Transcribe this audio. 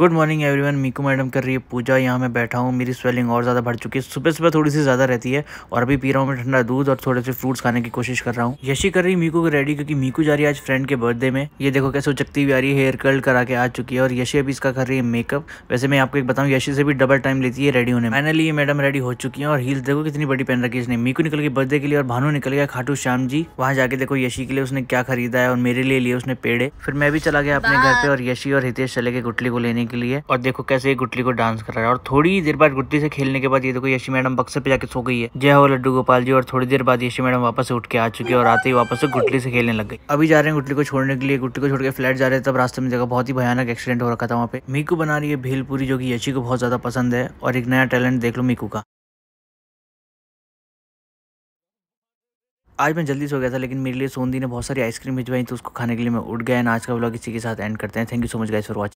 good morning everyone Miku madam कर रही है पूजा यहाँ मैं बैठा हूँ मेरी स्वेलिंग और ज़्यादा बढ़ चुकी है सुबह सुबह थोड़ी सी ज़्यादा रहती है और अभी पी रहा हूँ मैं ठंडा दूध और थोड़े से फ्रूट्स खाने की कोशिश कर रहा हूँ यशी कर रही मीकू को रेडी क्योंकि मीकू जा रही है आज फ्रेंड के बर्थडे में ये देखो कैसे उचकती हुई आ रही है हेयर कर्ल करा के आ चुकी है और यशी अभी इसका कर रही है मेकअप वैसे मैं आपको एक बताऊँ यशी से भी डबल टाइम लेती है रेडी होने मैंने ये मैडम रेडी हो चुकी है और हील देखो कितनी बड़ी पहन रखी है इसने मीकू निकल गई बर्थडे के लिए और भानु निकल गया खाटू श्याम जी वहाँ जाके देखो यशी के लिए उसने क्या खरीदा है और मेरे लिए लिए उसने पेड़े फिर मैं भी चला गया अपने घर पे और यशी और हितेश चले गए गुटली को लेने के लिए और देखो कैसे गुटली को डांस कर रहा है और थोड़ी देर बाद गुटली से खेलने के बाद ये देखो यशी मैडम बक्से पे जाके सो गई है जय हो लड्डू गोपाल जी और थोड़ी देर बाद यशी मैडम वापस उठ के आ चुकी है और आते ही वापस गुटली से खेलने लग गई अभी जा रहे हैं गुटली को छोड़ने के लिए गुटली को छोड़ के फ्लैट जा रहे तब रास्ते में देखा बहुत ही भयानक एक्सीडेंट हो रखा था वहाँ पे मीकू बना रही है भीलपुरी जो की यशी को बहुत ज्यादा पसंद है और एक नया टैलेंट देख लो मीकू का आज मैं जल्दी सो गया था लेकिन मेरे लिए सोनदी ने बहुत सारी आइसक्रीम भिजवाई तो उसको खाने के लिए मैं उठ गया एंड आज का ब्लॉग इसी के साथ एंड करते हैं thank you so much guys for watching